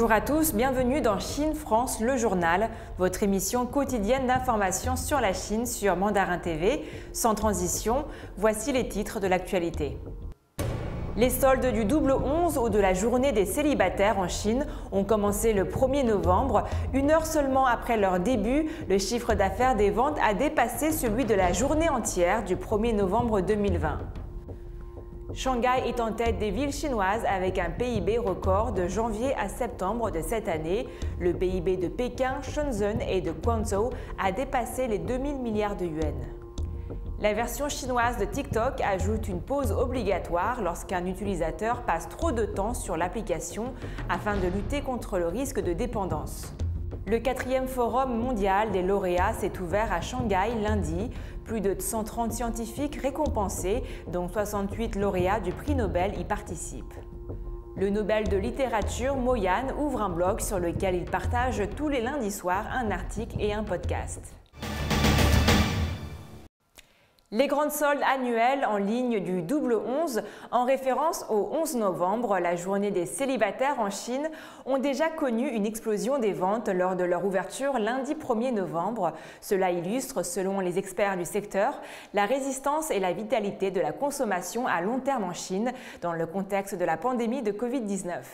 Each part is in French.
Bonjour à tous, bienvenue dans Chine France le journal, votre émission quotidienne d'information sur la Chine sur Mandarin TV. Sans transition, voici les titres de l'actualité. Les soldes du double 11 ou de la journée des célibataires en Chine ont commencé le 1er novembre. Une heure seulement après leur début, le chiffre d'affaires des ventes a dépassé celui de la journée entière du 1er novembre 2020. Shanghai est en tête des villes chinoises avec un PIB record de janvier à septembre de cette année. Le PIB de Pékin, Shenzhen et de Guangzhou a dépassé les 2000 milliards de yuan. La version chinoise de TikTok ajoute une pause obligatoire lorsqu'un utilisateur passe trop de temps sur l'application afin de lutter contre le risque de dépendance. Le quatrième forum mondial des lauréats s'est ouvert à Shanghai lundi. Plus de 130 scientifiques récompensés, dont 68 lauréats du prix Nobel y participent. Le Nobel de littérature, Moyan, ouvre un blog sur lequel il partage tous les lundis soirs un article et un podcast. Les grandes soldes annuelles en ligne du double 11, en référence au 11 novembre, la journée des célibataires en Chine, ont déjà connu une explosion des ventes lors de leur ouverture lundi 1er novembre. Cela illustre, selon les experts du secteur, la résistance et la vitalité de la consommation à long terme en Chine dans le contexte de la pandémie de Covid-19.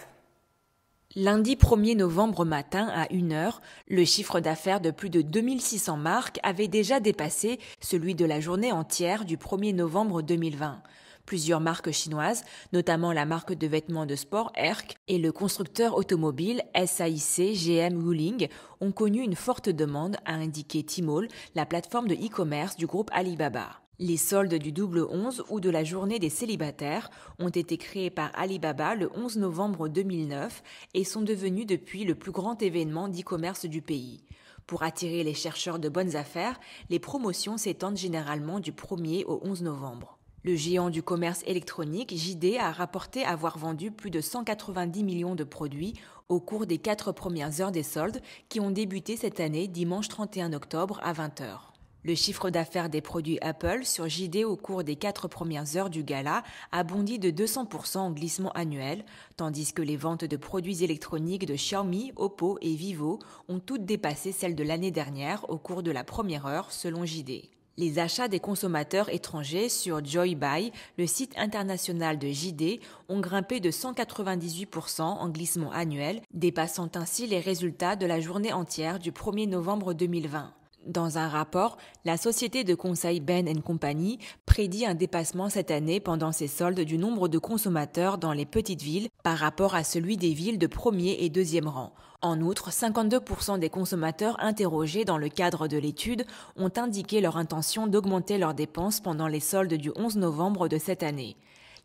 Lundi 1er novembre matin à 1h, le chiffre d'affaires de plus de 2600 marques avait déjà dépassé celui de la journée entière du 1er novembre 2020. Plusieurs marques chinoises, notamment la marque de vêtements de sport ERC et le constructeur automobile SAIC GM Wuling, ont connu une forte demande, a indiqué Tmall, la plateforme de e-commerce du groupe Alibaba. Les soldes du double 11 ou de la journée des célibataires ont été créés par Alibaba le 11 novembre 2009 et sont devenus depuis le plus grand événement d'e-commerce du pays. Pour attirer les chercheurs de bonnes affaires, les promotions s'étendent généralement du 1er au 11 novembre. Le géant du commerce électronique, JD, a rapporté avoir vendu plus de 190 millions de produits au cours des quatre premières heures des soldes qui ont débuté cette année dimanche 31 octobre à 20h. Le chiffre d'affaires des produits Apple sur JD au cours des quatre premières heures du gala a bondi de 200% en glissement annuel, tandis que les ventes de produits électroniques de Xiaomi, Oppo et Vivo ont toutes dépassé celles de l'année dernière au cours de la première heure selon JD. Les achats des consommateurs étrangers sur Joybuy, le site international de JD, ont grimpé de 198% en glissement annuel, dépassant ainsi les résultats de la journée entière du 1er novembre 2020. Dans un rapport, la société de conseil Ben Company prédit un dépassement cette année pendant ses soldes du nombre de consommateurs dans les petites villes par rapport à celui des villes de premier et deuxième rang. En outre, 52% des consommateurs interrogés dans le cadre de l'étude ont indiqué leur intention d'augmenter leurs dépenses pendant les soldes du 11 novembre de cette année.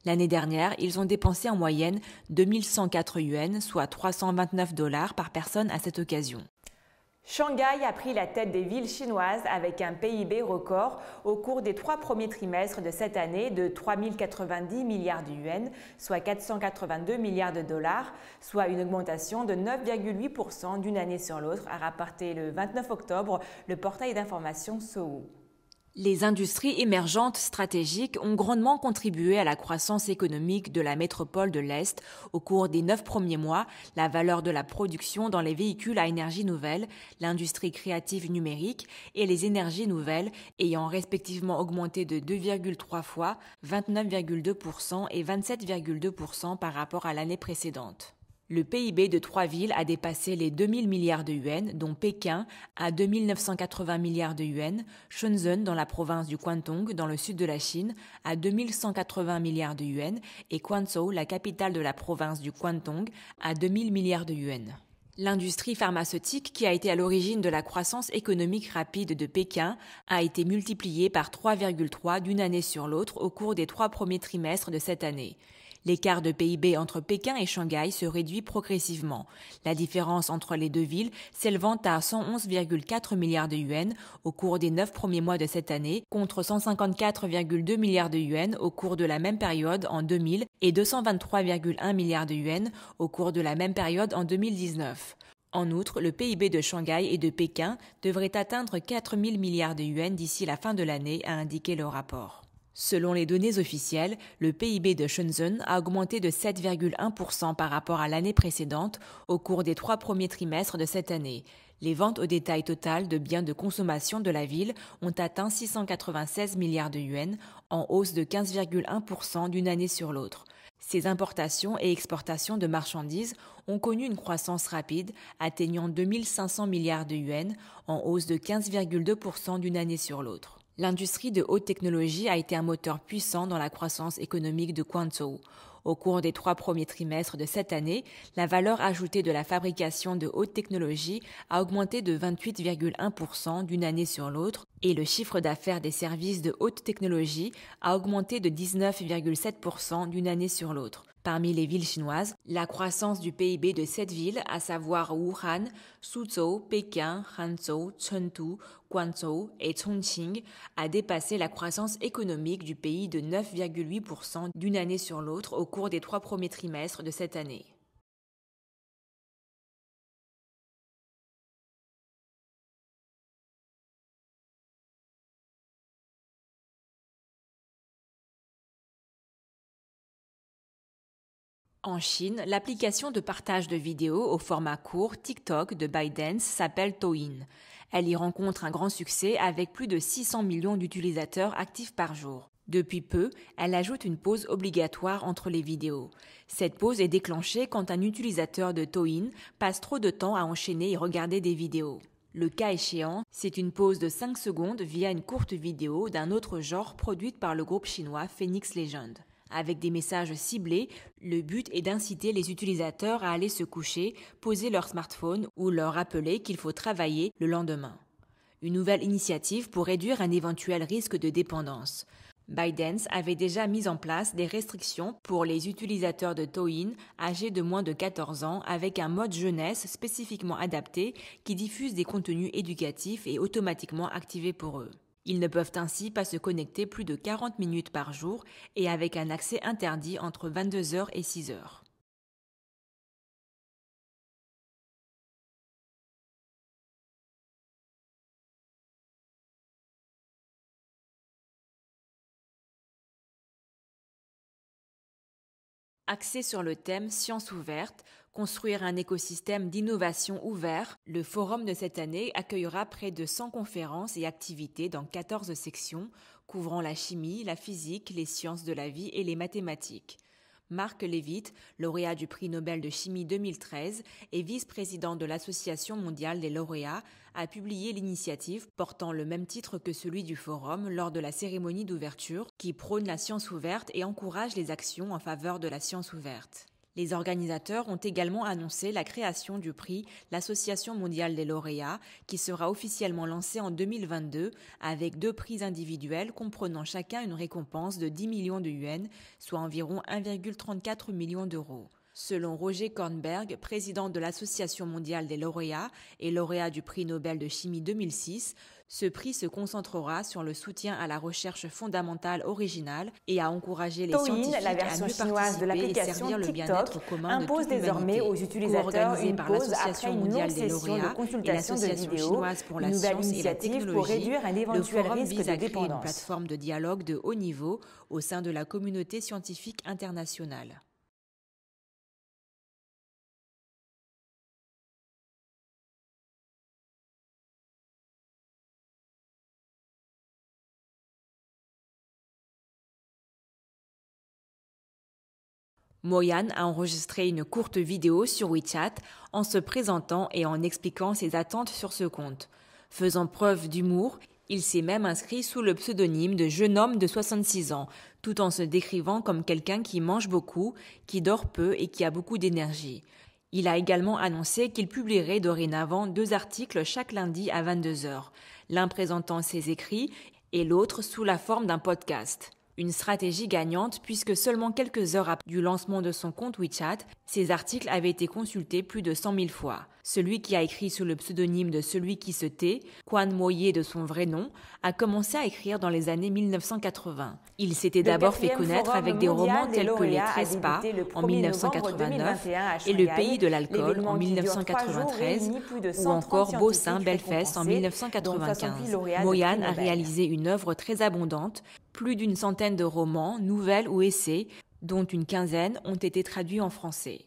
L'année dernière, ils ont dépensé en moyenne 2104 yuan, soit 329 dollars par personne à cette occasion. Shanghai a pris la tête des villes chinoises avec un PIB record au cours des trois premiers trimestres de cette année de 3 090 milliards de yuan, soit 482 milliards de dollars, soit une augmentation de 9,8% d'une année sur l'autre, a rapporté le 29 octobre le portail d'information Sohu. Les industries émergentes stratégiques ont grandement contribué à la croissance économique de la métropole de l'Est. Au cours des neuf premiers mois, la valeur de la production dans les véhicules à énergie nouvelle, l'industrie créative numérique et les énergies nouvelles ayant respectivement augmenté de 2,3 fois, 29,2% et 27,2% par rapport à l'année précédente. Le PIB de trois villes a dépassé les 2000 milliards de yuan, dont Pékin à 2980 milliards de yuan, Shenzhen dans la province du Guangdong dans le sud de la Chine à 2180 milliards de yuan et Guangzhou, la capitale de la province du Guangdong, à 2000 milliards de yuan. L'industrie pharmaceutique, qui a été à l'origine de la croissance économique rapide de Pékin, a été multipliée par 3,3 d'une année sur l'autre au cours des trois premiers trimestres de cette année. L'écart de PIB entre Pékin et Shanghai se réduit progressivement, la différence entre les deux villes s'élevant à 111,4 milliards de yuans au cours des neuf premiers mois de cette année, contre 154,2 milliards de yuan au cours de la même période en 2000 et 223,1 milliards de yuan au cours de la même période en 2019. En outre, le PIB de Shanghai et de Pékin devrait atteindre 4 000 milliards de yuans d'ici la fin de l'année, a indiqué le rapport. Selon les données officielles, le PIB de Shenzhen a augmenté de 7,1% par rapport à l'année précédente au cours des trois premiers trimestres de cette année. Les ventes au détail total de biens de consommation de la ville ont atteint 696 milliards de yuans, en hausse de 15,1% d'une année sur l'autre. Ces importations et exportations de marchandises ont connu une croissance rapide, atteignant 2500 milliards de yuans, en hausse de 15,2% d'une année sur l'autre. L'industrie de haute technologie a été un moteur puissant dans la croissance économique de Guangzhou. Au cours des trois premiers trimestres de cette année, la valeur ajoutée de la fabrication de haute technologie a augmenté de 28,1% d'une année sur l'autre et le chiffre d'affaires des services de haute technologie a augmenté de 19,7% d'une année sur l'autre. Parmi les villes chinoises, la croissance du PIB de cette villes, à savoir Wuhan, Suzhou, Pékin, Hanzhou, Chengdu, Guangzhou et Chongqing, a dépassé la croissance économique du pays de 9,8% d'une année sur l'autre au cours des trois premiers trimestres de cette année. En Chine, l'application de partage de vidéos au format court TikTok de ByteDance s'appelle Toin. Elle y rencontre un grand succès avec plus de 600 millions d'utilisateurs actifs par jour. Depuis peu, elle ajoute une pause obligatoire entre les vidéos. Cette pause est déclenchée quand un utilisateur de Toin passe trop de temps à enchaîner et regarder des vidéos. Le cas échéant, c'est une pause de 5 secondes via une courte vidéo d'un autre genre produite par le groupe chinois Phoenix Legend. Avec des messages ciblés, le but est d'inciter les utilisateurs à aller se coucher, poser leur smartphone ou leur rappeler qu'il faut travailler le lendemain. Une nouvelle initiative pour réduire un éventuel risque de dépendance. Biden avait déjà mis en place des restrictions pour les utilisateurs de Toin âgés de moins de 14 ans avec un mode jeunesse spécifiquement adapté qui diffuse des contenus éducatifs et automatiquement activés pour eux. Ils ne peuvent ainsi pas se connecter plus de 40 minutes par jour et avec un accès interdit entre 22h et 6h. Axé sur le thème Sciences ouvertes, construire un écosystème d'innovation ouvert. Le forum de cette année accueillera près de 100 conférences et activités dans 14 sections couvrant la chimie, la physique, les sciences de la vie et les mathématiques. Marc Levitt, lauréat du prix Nobel de chimie 2013 et vice-président de l'Association mondiale des lauréats, a publié l'initiative portant le même titre que celui du forum lors de la cérémonie d'ouverture qui prône la science ouverte et encourage les actions en faveur de la science ouverte. Les organisateurs ont également annoncé la création du prix l'Association mondiale des lauréats, qui sera officiellement lancé en 2022 avec deux prix individuels comprenant chacun une récompense de 10 millions de yuans, soit environ 1,34 million d'euros. Selon Roger Kornberg, président de l'Association mondiale des lauréats et lauréat du prix Nobel de chimie 2006, ce prix se concentrera sur le soutien à la recherche fondamentale originale et à encourager les scientifiques la à mieux participer et servir le bien-être commun impose de désormais aux utilisateurs une par pause après une des lauréats de consultation et de pour la nouvelle initiative pour réduire un éventuel risque de plateforme de dialogue de haut niveau au sein de la communauté scientifique internationale. Moyan a enregistré une courte vidéo sur WeChat en se présentant et en expliquant ses attentes sur ce compte. Faisant preuve d'humour, il s'est même inscrit sous le pseudonyme de jeune homme de 66 ans, tout en se décrivant comme quelqu'un qui mange beaucoup, qui dort peu et qui a beaucoup d'énergie. Il a également annoncé qu'il publierait dorénavant deux articles chaque lundi à 22h, l'un présentant ses écrits et l'autre sous la forme d'un podcast. Une stratégie gagnante puisque seulement quelques heures après du lancement de son compte WeChat, ses articles avaient été consultés plus de 100 000 fois. Celui qui a écrit sous le pseudonyme de celui qui se tait, Quan Moyé de son vrai nom, a commencé à écrire dans les années 1980. Il s'était d'abord fait connaître avec des romans tels que Les pas » en 1989 et Le Pays de l'alcool en 1993 ou encore Beau Saint Belfast en 1995. Moyan a réalisé une œuvre très abondante plus d'une centaine de romans, nouvelles ou essais, dont une quinzaine, ont été traduits en français.